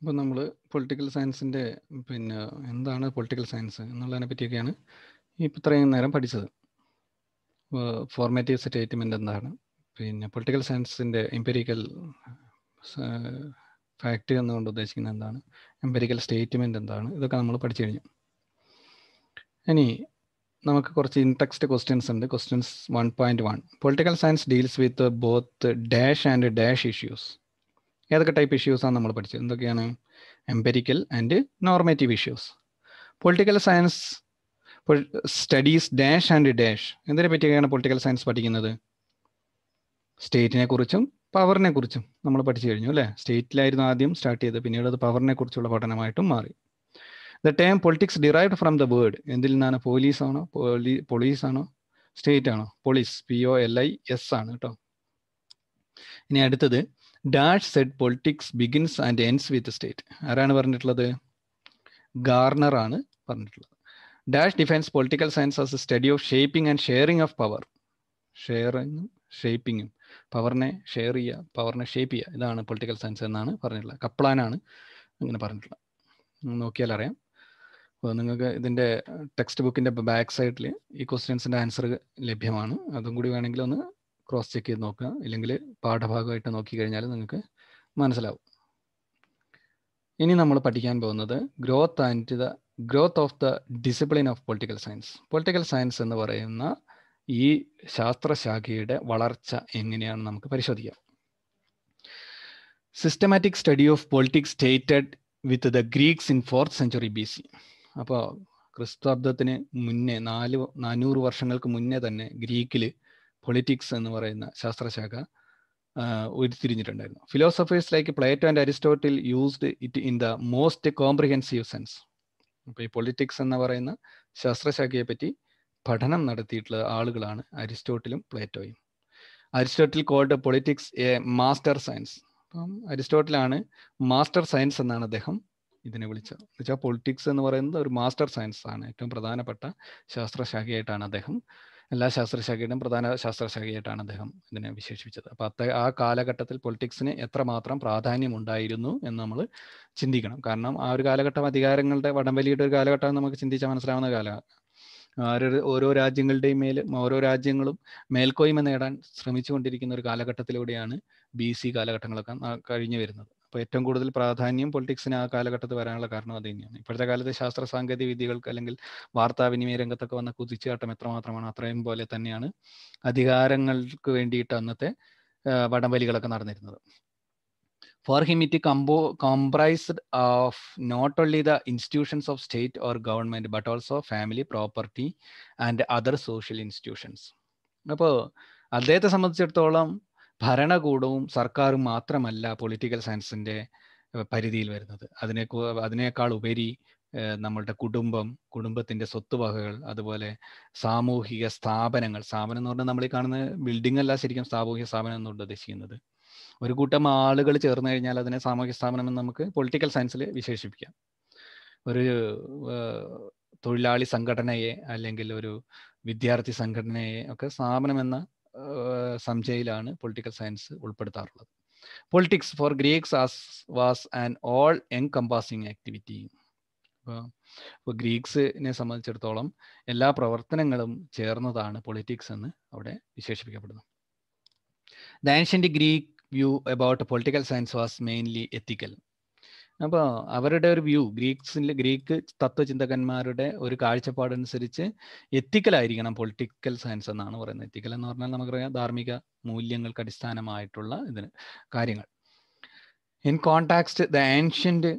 ഇപ്പം നമ്മൾ പൊളിറ്റിക്കൽ സയൻസിൻ്റെ പിന്നെ എന്താണ് പൊളിറ്റിക്കൽ സയൻസ് എന്നുള്ളതിനെ പറ്റിയൊക്കെയാണ് ഇപ്പം ഇത്രയും നേരം പഠിച്ചത് ഫോർമാറ്റീവ് സ്റ്റേറ്റ്മെന്റ് എന്താണ് പിന്നെ പൊളിറ്റിക്കൽ സയൻസിൻ്റെ എംപെരിക്കൽ ഫാക്റ്റ് എന്നുകൊണ്ട് ഉദ്ദേശിക്കുന്നത് എന്താണ് എംപെരിക്കൽ സ്റ്റേറ്റ്മെന്റ് എന്താണ് ഇതൊക്കെ നമ്മൾ പഠിച്ചു കഴിഞ്ഞു ഇനി നമുക്ക് കുറച്ച് ഇൻടെക്സ്റ്റ് ക്വസ്റ്റ്യൻസ് ഉണ്ട് questions one point one political science deals with both dash and dash issues ഏതൊക്കെ ടൈപ്പ് ഇഷ്യൂസാണ് നമ്മൾ പഠിച്ചത് എന്തൊക്കെയാണ് empirical and normative issues political science studies dash and dash എന്തിനെ പറ്റിയൊക്കെയാണ് പൊളിറ്റിക്കൽ സയൻസ് പഠിക്കുന്നത് സ്റ്റേറ്റിനെ കുറിച്ചും പവറിനെ കുറിച്ചും നമ്മൾ പഠിച്ചു കഴിഞ്ഞു അല്ലേ സ്റ്റേറ്റിലായിരുന്നു ആദ്യം സ്റ്റാർട്ട് ചെയ്തത് പിന്നീട് അത് പവറിനെ കുറിച്ചുള്ള പഠനമായിട്ടും മാറി the term politics derive from the word എന്തിൽ നിന്നാണ് പോലീസ് ആണോ പോലീസ് ആണോ സ്റ്റേറ്റ് ആണോ police P O L I S ആണ് കേട്ടോ ഇനി അടുത്തത് dash said politics begins and ends with state ആരാണ് പറഞ്ഞിട്ടുള്ളത് ഗാർണർ ആണ് പറഞ്ഞിട്ടുള്ളത് dash defines political science as a study of shaping and sharing of power ഷെയറിങ്ങും ഷേപ്പിങ്ങും പവറിനെ ഷെയർ ചെയ്യുക പവറിനെ ഷേപ്പ് ചെയ്യുക ഇതാണ് പൊളിറ്റിക്കൽ സയൻസ് എന്നാണ് പറഞ്ഞിട്ടുള്ളത് കപ്ലാനാണ് അങ്ങനെ പറഞ്ഞിട്ടുള്ളത് നോക്കിയാൽ അറിയാം അപ്പോൾ നിങ്ങൾക്ക് ഇതിൻ്റെ ടെക്സ്റ്റ് ബുക്കിൻ്റെ ബാക്ക് സൈഡിൽ ഈ ക്വസ്റ്റ്യൻസിൻ്റെ ആൻസർ ലഭ്യമാണ് അതും കൂടി വേണമെങ്കിൽ ഒന്ന് ക്രോസ് ചെക്ക് ചെയ്ത് നോക്കുക ഇല്ലെങ്കിൽ പാഠഭാഗമായിട്ട് നോക്കിക്കഴിഞ്ഞാൽ നിങ്ങൾക്ക് മനസ്സിലാവും ഇനി നമ്മൾ പഠിക്കാൻ പോകുന്നത് growth and the growth of the discipline of political science political science എന്ന് പറയുന്ന ഈ ശാസ്ത്രശാഖയുടെ വളർച്ച എങ്ങനെയാണ് നമുക്ക് പരിശോധിക്കാം systematic study of politics stated with the Greeks in fourth century B C അപ്പോൾ ക്രിസ്താബ്ദത്തിന് മുന്നേ നാല് നാനൂറ് വർഷങ്ങൾക്ക് മുന്നേ തന്നെ ഗ്രീക്കിൽ പൊളിറ്റിക്സ് എന്ന് പറയുന്ന ശാസ്ത്രശാഖ ഉരുത്തിരിഞ്ഞിട്ടുണ്ടായിരുന്നു philosophers like Plato and Aristotle used it in the most comprehensive sense അപ്പോൾ ഈ പൊളിറ്റിക്സ് എന്ന് പറയുന്ന ശാസ്ത്രശാഖയെ പറ്റി പഠനം നടത്തിയിട്ടുള്ള ആളുകളാണ് അരിസ്റ്റോട്ടിലും പ്ലേറ്റോയും Aristotle called politics a master science അപ്പം അരിസ്റ്റോട്ടിലാണ് മാസ്റ്റർ സയൻസ് എന്നാണ് അദ്ദേഹം ഇതിനെ വിളിച്ചത് എന്ന് വെച്ചാൽ പൊളിറ്റിക്സ് എന്ന് പറയുന്നത് ഒരു മാസ്റ്റർ സയൻസ് ആണ് ഏറ്റവും പ്രധാനപ്പെട്ട ശാസ്ത്രശാഖയായിട്ടാണ് അദ്ദേഹം എല്ലാ ശാസ്ത്രശാഖയുടെയും പ്രധാന ശാസ്ത്രശാഖയായിട്ടാണ് അദ്ദേഹം ഇതിനെ വിശേഷിപ്പിച്ചത് അപ്പോൾ അത്ത ആ കാലഘട്ടത്തിൽ പൊളിറ്റിക്സിന് എത്രമാത്രം പ്രാധാന്യം ഉണ്ടായിരുന്നു എന്ന് നമ്മൾ ചിന്തിക്കണം കാരണം ആ ഒരു കാലഘട്ടം അധികാരങ്ങളുടെ വടംവലിയുടെ ഒരു കാലഘട്ടം നമുക്ക് ചിന്തിച്ചാൽ മനസ്സിലാവുന്ന കാല ഓരോ രാജ്യങ്ങളുടെയും മേൽ ഓരോ രാജ്യങ്ങളും മേൽക്കോയ്മ നേടാൻ ശ്രമിച്ചുകൊണ്ടിരിക്കുന്ന ഒരു കാലഘട്ടത്തിലൂടെയാണ് ബി സി കാലഘട്ടങ്ങളൊക്കെ കഴിഞ്ഞു വരുന്നത് അപ്പോൾ ഏറ്റവും കൂടുതൽ പ്രാധാന്യം പൊളിറ്റിക്സിന് ആ കാലഘട്ടത്തിൽ വരാനുള്ള കാരണം അത് തന്നെയാണ് ഇപ്പോഴത്തെ കാലത്ത് ശാസ്ത്ര സാങ്കേതിക വിദ്യകൾക്ക് അല്ലെങ്കിൽ വാർത്താവിനിമയ രംഗത്തൊക്കെ വന്ന കുതിച്ചുചാട്ടം എത്രമാത്രമാണ് അത്രയും പോലെ തന്നെയാണ് അധികാരങ്ങൾക്ക് വേണ്ടിയിട്ട് അന്നത്തെ വടംവലികളൊക്കെ നടന്നിരുന്നത് for him it compo comprised of not only the institutions of state or government but also family property and other social institutions അപ്പോൾ അദ്ദേഹത്തെ സംബന്ധിച്ചിടത്തോളം ഭരണകൂടവും സർക്കാരും മാത്രമല്ല പൊളിറ്റിക്കൽ സയൻസിന്റെ പരിധിയിൽ വരുന്നത് അതിനെ അതിനേക്കാൾ ഉപരി നമ്മളുടെ കുടുംബം കുടുംബത്തിന്റെ സ്വത്തുവകകൾ അതുപോലെ സാമൂഹിക സ്ഥാപനങ്ങൾ സ്ഥാപനം എന്ന് പറഞ്ഞാൽ നമ്മൾ ഈ കാണുന്ന ബിൽഡിംഗ് അല്ല ശരിക്കും സാമൂഹിക സ്ഥാപനം എന്നുകൊണ്ട് ഉദ്ദേശിക്കുന്നത് ഒരു കൂട്ടം ആളുകൾ ചേർന്ന് കഴിഞ്ഞാൽ അതിനെ സാമൂഹിക സ്ഥാപനം എന്ന് നമുക്ക് പൊളിറ്റിക്കൽ സയൻസിൽ വിശേഷിപ്പിക്കാം ഒരു തൊഴിലാളി സംഘടനയെ അല്ലെങ്കിൽ ഒരു വിദ്യാർത്ഥി സംഘടനയെ ഒക്കെ സ്ഥാപനം എന്ന സംജയിലാണ് പൊളിറ്റിക്കൽ സയൻസ് ഉൾപ്പെടുത്താറുള്ളത് politics for Greeks as was and all compassing activity ഇപ്പോൾ ഗ്രീക്സിനെ സംബന്ധിച്ചിടത്തോളം എല്ലാ പ്രവർത്തനങ്ങളും ചേർന്നതാണ് പൊളിറ്റിക്സ് എന്ന് അവിടെ വിശേഷിപ്പിക്കപ്പെടുന്നു the ancient Greek view about political science was mainly ethical അപ്പോൾ അവരുടെ ഒരു വ്യൂ ഗ്രീക്സിൽ ഗ്രീക്ക് തത്വചിന്തകന്മാരുടെ ഒരു കാഴ്ചപ്പാടനുസരിച്ച് എത്തിക്കലായിരിക്കണം പൊളിറ്റിക്കൽ സയൻസ് എന്നാണ് പറയുന്നത് എത്തിക്കൽ എന്ന് പറഞ്ഞാൽ നമുക്കറിയാം ധാർമ്മിക മൂല്യങ്ങൾക്ക് അടിസ്ഥാനമായിട്ടുള്ള ഇതിന് കാര്യങ്ങൾ in context the ancient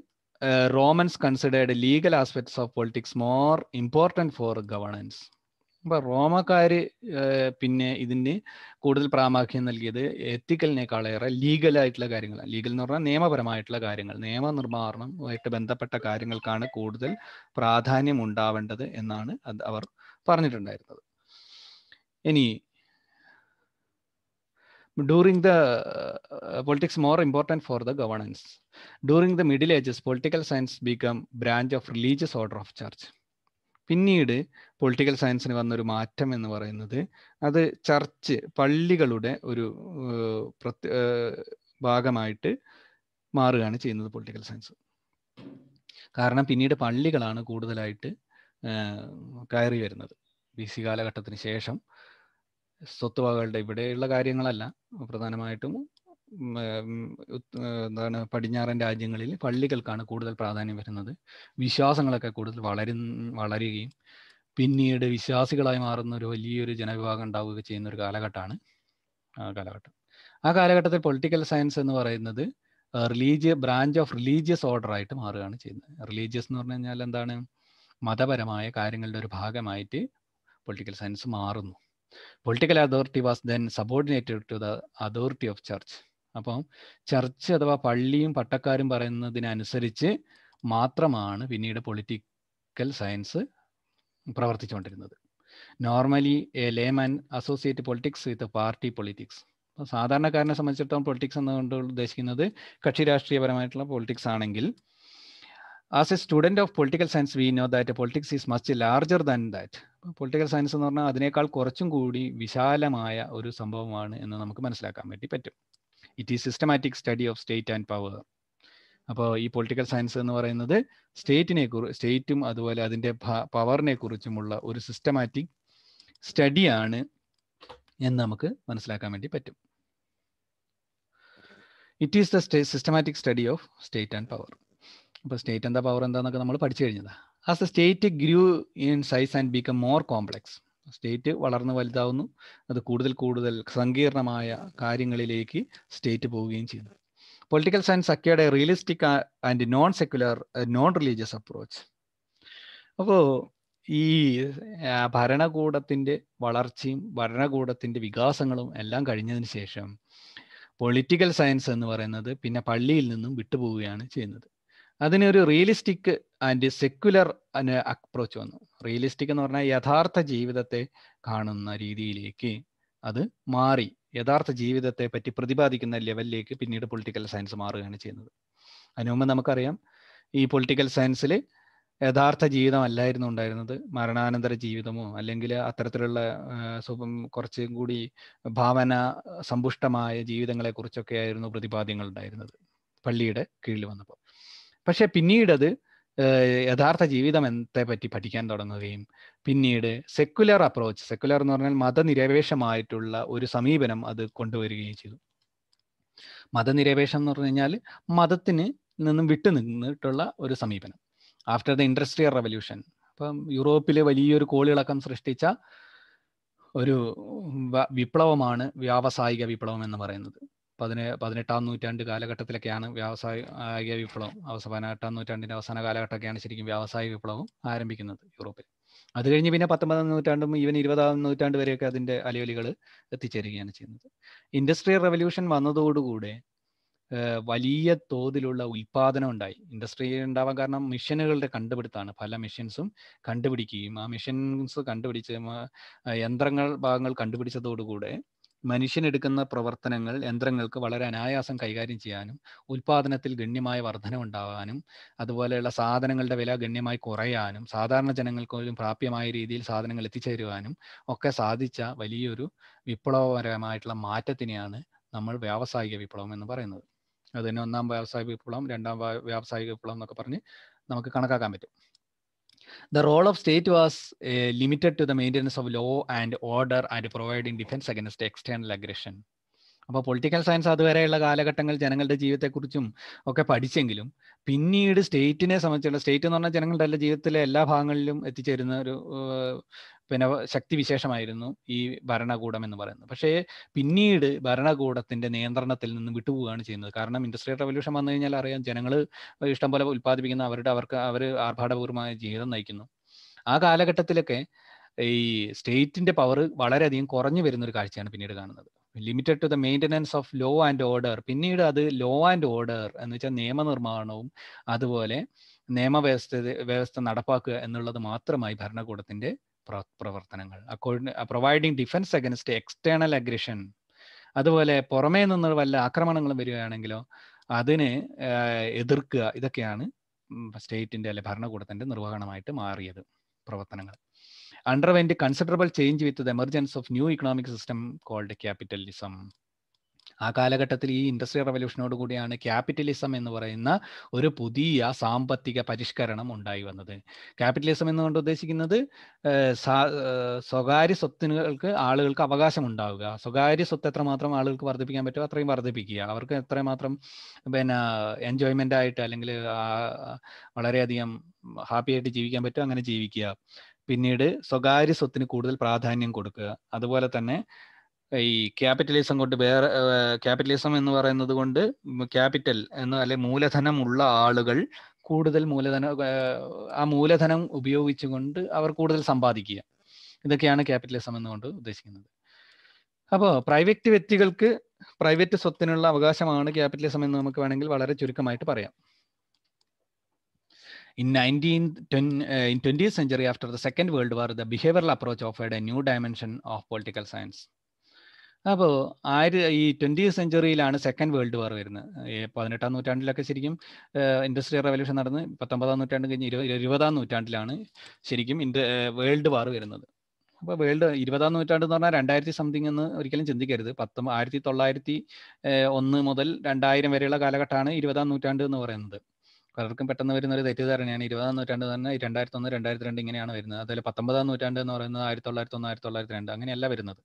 Romans considered legal aspects of politics more important for governance അപ്പൊ റോമക്കാര് പിന്നെ ഇതിന് കൂടുതൽ പ്രാമാഖ്യം നൽകിയത് എത്തിക്കലിനേക്കാളേറെ ലീഗൽ ആയിട്ടുള്ള കാര്യങ്ങളാണ് ലീഗൽ എന്ന് പറഞ്ഞാൽ നിയമപരമായിട്ടുള്ള കാര്യങ്ങൾ നിയമനിർമ്മാണവുമായിട്ട് ബന്ധപ്പെട്ട കാര്യങ്ങൾക്കാണ് കൂടുതൽ പ്രാധാന്യം ഉണ്ടാവേണ്ടത് എന്നാണ് അവർ പറഞ്ഞിട്ടുണ്ടായിരുന്നത് ഇനി during the politics more important for the governance during the middle ages political science become branch of religious order of church പിന്നീട് പൊളിറ്റിക്കൽ സയൻസിന് വന്നൊരു മാറ്റം എന്ന് പറയുന്നത് അത് ചർച്ച് പള്ളികളുടെ ഒരു ഭാഗമായിട്ട് മാറുകയാണ് ചെയ്യുന്നത് പൊളിറ്റിക്കൽ സയൻസ് കാരണം പിന്നീട് പള്ളികളാണ് കൂടുതലായിട്ട് കയറി വരുന്നത് ബി സി കാലഘട്ടത്തിന് ശേഷം സ്വത്തുവകകളുടെ ഇവിടെയുള്ള കാര്യങ്ങളല്ല പ്രധാനമായിട്ടും എന്താണ് പടിഞ്ഞാറൻ രാജ്യങ്ങളിൽ പള്ളികൾക്കാണ് കൂടുതൽ പ്രാധാന്യം വരുന്നത് വിശ്വാസങ്ങളൊക്കെ കൂടുതൽ വളരും വളരുകയും പിന്നീട് വിശ്വാസികളായി മാറുന്ന ഒരു വലിയൊരു ജനവിഭാഗം ഉണ്ടാവുക ചെയ്യുന്ന ഒരു കാലഘട്ടമാണ് കാലഘട്ടം ആ കാലഘട്ടത്തിൽ പൊളിറ്റിക്കൽ സയൻസ് എന്ന് പറയുന്നത് റിലീജിയ ബ്രാഞ്ച് ഓഫ് റിലീജിയസ് ഓർഡർ ആയിട്ട് മാറുകയാണ് ചെയ്യുന്നത് റിലീജിയസ് എന്ന് പറഞ്ഞു കഴിഞ്ഞാൽ എന്താണ് മതപരമായ കാര്യങ്ങളുടെ ഒരു ഭാഗമായിട്ട് പൊളിറ്റിക്കൽ സയൻസ് മാറുന്നു political authority was then subordinated to the authority of church അപ്പം ചർച്ച് അഥവാ പള്ളിയും പട്ടക്കാരും പറയുന്നതിനനുസരിച്ച് മാത്രമാണ് പിന്നീട് പൊളിറ്റിക്കൽ സയൻസ് പ്രവർത്തിച്ചുകൊണ്ടിരുന്നത് normally a layman associate politics with party politics അപ്പോൾ സാധാരണക്കാരനെ സംബന്ധിച്ചിടത്തോളം പൊളിറ്റിക്സ് എന്നുകൊണ്ട് ഉദ്ദേശിക്കുന്നത് കക്ഷി രാഷ്ട്രീയപരമായിട്ടുള്ള പൊളിറ്റിക്സ് ആണെങ്കിൽ as a student of political science we know that politics is must larger than that political science എന്ന് പറഞ്ഞാൽ അതിനേക്കാൾ കുറച്ചും കൂടി വിശാലമായ ഒരു സംഭവമാണ് എന്ന് നമുക്ക് മനസ്സിലാക്കാൻ വേണ്ടി പറ്റും it is systematic study of state and power അപ്പോൾ ഈ പൊളിറ്റിക്കൽ സയൻസ് എന്ന് പറയുന്നത് സ്റ്റേറ്റിനെ കുറിച്ച് സ്റ്റേറ്റും അതുപോലെ അതിൻ്റെ പവറിനെ കുറിച്ചുമുള്ള ഒരു സിസ്റ്റമാറ്റിക് സ്റ്റഡിയാണ് എന്ന് നമുക്ക് മനസ്സിലാക്കാൻ വേണ്ടി പറ്റും it is the stay systematic study of state and power അപ്പോൾ സ്റ്റേറ്റ് എന്താ പവർ എന്താന്നൊക്കെ നമ്മൾ പഠിച്ചു കഴിഞ്ഞതാ as the state grew in size and become more complex state വളർന്നു വലുതാവുന്നു അത് കൂടുതൽ കൂടുതൽ സങ്കീർണമായ കാര്യങ്ങളിലേക്ക് സ്റ്റേറ്റ് പോവുകയും ചെയ്യുന്നു political science acquired realistic and non secular non religious approach അപ്പോൾ ഈ ഭരണകൂടത്തിൻ്റെ വളർച്ചയും ഭരണകൂടത്തിൻ്റെ വികാസങ്ങളും എല്ലാം കഴിഞ്ഞതിന് ശേഷം പൊളിറ്റിക്കൽ സയൻസ് എന്ന് പറയുന്നത് പിന്നെ പള്ളിയിൽ നിന്നും വിട്ടുപോവുകയാണ് ചെയ്യുന്നത് അതിനൊരു റിയലിസ്റ്റിക് ആൻഡ് സെക്യുലർ അപ്രോച്ച് വന്നു റിയലിസ്റ്റിക് എന്ന് പറഞ്ഞാൽ യഥാർത്ഥ ജീവിതത്തെ കാണുന്ന രീതിയിലേക്ക് അത് മാറി യഥാർത്ഥ ജീവിതത്തെ പറ്റി പ്രതിപാദിക്കുന്ന ലെവലിലേക്ക് പിന്നീട് പൊളിറ്റിക്കൽ സയൻസ് മാറുകയാണ് ചെയ്യുന്നത് അതിനു മുമ്പ് നമുക്കറിയാം ഈ പൊളിറ്റിക്കൽ സയൻസിൽ യഥാർത്ഥ ജീവിതം അല്ലായിരുന്നു ഉണ്ടായിരുന്നത് മരണാനന്തര ജീവിതമോ അല്ലെങ്കിൽ അത്തരത്തിലുള്ള കുറച്ചും കൂടി ഭാവന സമ്പുഷ്ടമായ ജീവിതങ്ങളെ കുറിച്ചൊക്കെ ആയിരുന്നു പ്രതിപാദ്യങ്ങൾ ഉണ്ടായിരുന്നത് പള്ളിയുടെ കീഴിൽ വന്നപ്പോൾ പക്ഷെ പിന്നീടത് യഥാർത്ഥ ജീവിതം എന്നെ പറ്റി പഠിക്കാൻ തുടങ്ങുകയും പിന്നീട് സെക്കുലർ അപ്രോച്ച് സെക്കുലർ എന്ന് പറഞ്ഞാൽ മതനിരപേക്ഷമായിട്ടുള്ള ഒരു സമീപനം അത് കൊണ്ടുവരികയും ചെയ്തു മതനിരപേക്ഷം എന്ന് പറഞ്ഞു കഴിഞ്ഞാൽ മതത്തിന് നിന്നും വിട്ടു നിന്നിട്ടുള്ള ഒരു സമീപനം ആഫ്റ്റർ ദ ഇൻഡസ്ട്രിയൽ റവല്യൂഷൻ അപ്പം യൂറോപ്പിലെ വലിയൊരു കോളിളക്കം സൃഷ്ടിച്ച ഒരു വിപ്ലവമാണ് വ്യാവസായിക വിപ്ലവം എന്ന് പറയുന്നത് പതിനെ പതിനെട്ടാം നൂറ്റാണ്ട് കാലഘട്ടത്തിലൊക്കെയാണ് വ്യാവസായിക വിപ്ലവം അവസാന പതിനെട്ടാം നൂറ്റാണ്ടിന്റെ അവസാന കാലഘട്ടമൊക്കെയാണ് ശരിക്കും വ്യാവസായിക വിപ്ലവം ആരംഭിക്കുന്നത് യൂറോപ്പിൽ അത് കഴിഞ്ഞ് പിന്നെ പത്തൊമ്പതാം നൂറ്റാണ്ടും ഈവൻ ഇരുപതാം നൂറ്റാണ്ട് വരെയൊക്കെ അതിന്റെ അലയൊലികൾ എത്തിച്ചേരുകയാണ് ചെയ്യുന്നത് ഇൻഡസ്ട്രിയൽ റവല്യൂഷൻ വന്നതോടുകൂടെ വലിയ തോതിലുള്ള ഉൽപാദനം ഉണ്ടായി ഇൻഡസ്ട്രി ഉണ്ടാവാൻ കാരണം മെഷീനുകളുടെ കണ്ടുപിടുത്താണ് പല മെഷീൻസും കണ്ടുപിടിക്കുകയും ആ മെഷീൻസ് കണ്ടുപിടിച്ച് യന്ത്രങ്ങൾ ഭാഗങ്ങൾ കണ്ടുപിടിച്ചതോടുകൂടെ മനുഷ്യനെടുക്കുന്ന പ്രവർത്തനങ്ങൾ യന്ത്രങ്ങൾക്ക് വളരെ അനായാസം കൈകാര്യം ചെയ്യാനും ഉൽപാദനത്തിൽ ഗണ്യമായ വർധനമുണ്ടാകാനും അതുപോലെയുള്ള സാധനങ്ങളുടെ വില ഗണ്യമായി കുറയാനും സാധാരണ ജനങ്ങൾക്ക് പോലും പ്രാപ്യമായ രീതിയിൽ സാധനങ്ങൾ എത്തിച്ചേരുവാനും ഒക്കെ സാധിച്ച വലിയൊരു വിപ്ലവപരമായിട്ടുള്ള മാറ്റത്തിനെയാണ് നമ്മൾ വ്യാവസായിക വിപ്ലവം എന്ന് പറയുന്നത് അത് തന്നെ ഒന്നാം വ്യാവസായിക വിപ്ലവം രണ്ടാം വ്യാവസായിക വിപ്ലവം എന്നൊക്കെ പറഞ്ഞ് നമുക്ക് കണക്കാക്കാൻ പറ്റും The role of state was uh, limited to the maintenance of law and order and providing defense against external aggression. അപ്പോൾ പൊളിറ്റിക്കൽ സയൻസ് അതുവരെയുള്ള കാലഘട്ടങ്ങൾ ജനങ്ങളുടെ ജീവിതത്തെക്കുറിച്ചും ഒക്കെ പഠിച്ചെങ്കിലും പിന്നീട് സ്റ്റേറ്റിനെ സംബന്ധിച്ചുള്ള സ്റ്റേറ്റ് എന്ന് പറഞ്ഞാൽ ജനങ്ങളുടെ എല്ലാ ജീവിതത്തിലെ എല്ലാ ഭാഗങ്ങളിലും എത്തിച്ചേരുന്ന ഒരു പിന്നെ ശക്തി വിശേഷമായിരുന്നു ഈ ഭരണകൂടം എന്ന് പറയുന്നത് പക്ഷേ പിന്നീട് ഭരണകൂടത്തിന്റെ നിയന്ത്രണത്തിൽ നിന്ന് വിട്ടുപോവുകയാണ് ചെയ്യുന്നത് കാരണം ഇൻഡസ്ട്രിയൽ റവല്യൂഷൻ വന്നു കഴിഞ്ഞാൽ അറിയാം ജനങ്ങൾ ഇഷ്ടംപോലെ ഉൽപ്പാദിപ്പിക്കുന്ന അവരുടെ അവർക്ക് അവർ ആർഭാടപൂർവമായ ജീവിതം നയിക്കുന്നു ആ കാലഘട്ടത്തിലൊക്കെ ഈ സ്റ്റേറ്റിന്റെ പവർ വളരെയധികം കുറഞ്ഞു വരുന്ന ഒരു കാഴ്ചയാണ് പിന്നീട് കാണുന്നത് limited to the maintenance of law and order പിന്നീട് അത് ലോ ആൻഡ് ഓർഡർ എന്ന് വെച്ചാൽ നിയമനിർമ്മാണവും അതുപോലെ നിയമവ്യവസ്ഥ വ്യവസ്ഥ നടപ്പാക്കുക എന്നുള്ളത് മാത്രമായി ഭരണകൂടത്തിൻ്റെ പ്രവർത്തനങ്ങൾ according providing defence against external aggression അതുപോലെ പുറമേ നിന്ന് വല്ല ആക്രമണങ്ങളും വരികയാണെങ്കിലോ അതിനെ എതിർക്കുക ഇതൊക്കെയാണ് സ്റ്റേറ്റിൻ്റെ അല്ലെ ഭരണകൂടത്തിൻ്റെ നിർവഹണമായിട്ട് മാറിയത് പ്രവർത്തനങ്ങൾ underwent a considerable change with the emergence of new economic system called capitalism ആ കാലഘട്ടത്തിൽ ഈ ഇൻഡസ്ട്രിയൽ റവല്യൂഷനോട് കൂടിയാണ് ക്യാപിറ്റലിസം എന്ന് പറയുന്ന ഒരു പുതിയ സാമ്പത്തിക പരിഷ്കരണം ഉണ്ടായി വന്നത് ക്യാപിറ്റലിസം കൊണ്ട് ഉദ്ദേശിക്കുന്നത് സ്വകാര്യ സ്വത്തിനുകൾക്ക് ആളുകൾക്ക് അവകാശം ഉണ്ടാവുക സ്വകാര്യ സ്വത്ത് എത്രമാത്രം ആളുകൾക്ക് വർദ്ധിപ്പിക്കാൻ പറ്റുമോ അത്രയും വർദ്ധിപ്പിക്കുക അവർക്ക് എത്രമാത്രം പിന്നെ എൻജോയ്മെന്റ് ആയിട്ട് അല്ലെങ്കിൽ വളരെയധികം ഹാപ്പി ആയിട്ട് ജീവിക്കാൻ പറ്റുമോ അങ്ങനെ ജീവിക്കുക പിന്നീട് സ്വകാര്യ സ്വത്തിന് കൂടുതൽ പ്രാധാന്യം കൊടുക്കുക അതുപോലെ തന്നെ ഈ ക്യാപിറ്റലിസം കൊണ്ട് വേറെ ക്യാപിറ്റലിസം എന്ന് പറയുന്നത് കൊണ്ട് ക്യാപിറ്റൽ എന്ന് അല്ലെ മൂലധനം ഉള്ള ആളുകൾ കൂടുതൽ മൂലധനം ആ മൂലധനം ഉപയോഗിച്ചുകൊണ്ട് അവർ കൂടുതൽ സമ്പാദിക്കുക ഇതൊക്കെയാണ് ക്യാപിറ്റലിസം എന്നുകൊണ്ട് ഉദ്ദേശിക്കുന്നത് അപ്പോൾ പ്രൈവറ്റ് വ്യക്തികൾക്ക് പ്രൈവറ്റ് സ്വത്തിനുള്ള അവകാശമാണ് ക്യാപിറ്റലിസം എന്ന് നമുക്ക് വേണമെങ്കിൽ വളരെ ചുരുക്കമായിട്ട് പറയാം In 19, 10, uh, in 20th century, after the Second World War, the behavioral approach offered a new dimension of political science. അപ്പോൾ ആര് ഈ ട്വൻറ്റി സെഞ്ചുറിയിലാണ് സെക്കൻഡ് വേൾഡ് വാർ വരുന്നത് പതിനെട്ടാം നൂറ്റാണ്ടിലൊക്കെ ശരിക്കും ഇൻഡസ്ട്രിയൽ റവല്യൂഷൻ നടന്ന് പത്തൊമ്പതാം നൂറ്റാണ്ട് കഴിഞ്ഞ് ഇരുപതാം നൂറ്റാണ്ടിലാണ് ശരിക്കും ഇൻഡ് വേൾഡ് വാർ വരുന്നത് അപ്പോൾ വേൾഡ് ഇരുപതാം നൂറ്റാണ്ട് എന്ന് പറഞ്ഞാൽ രണ്ടായിരത്തി സംതിങ് എന്ന് ഒരിക്കലും ചിന്തിക്കരുത് പത്തൊമ്പ ആയിരത്തി തൊള്ളായിരത്തി ഒന്ന് മുതൽ രണ്ടായിരം വരെയുള്ള കാലഘട്ടമാണ് ഇരുപതാം നൂറ്റാണ്ട് എന്ന് പറയുന്നത് പലർക്കും പെട്ടെന്ന് വരുന്ന ഒരു തെറ്റിദ്ധാരണയാണ് ഇരുപതാം നൂറ്റാണ്ട് തന്നെ രണ്ടായിരത്തി ഒന്ന് രണ്ടായിരത്തി രണ്ട് ഇങ്ങനെയാണ് വരുന്നത് അതുപോലെ പത്തൊമ്പതാം നൂറ്റാണ്ട് എന്ന് പറയുന്നത് ആയിരത്തി തൊള്ളായിരത്തി ഒന്ന് ആയിരത്തി തൊള്ളായിരത്തി രണ്ട് അങ്ങനെയല്ല വരുന്നത്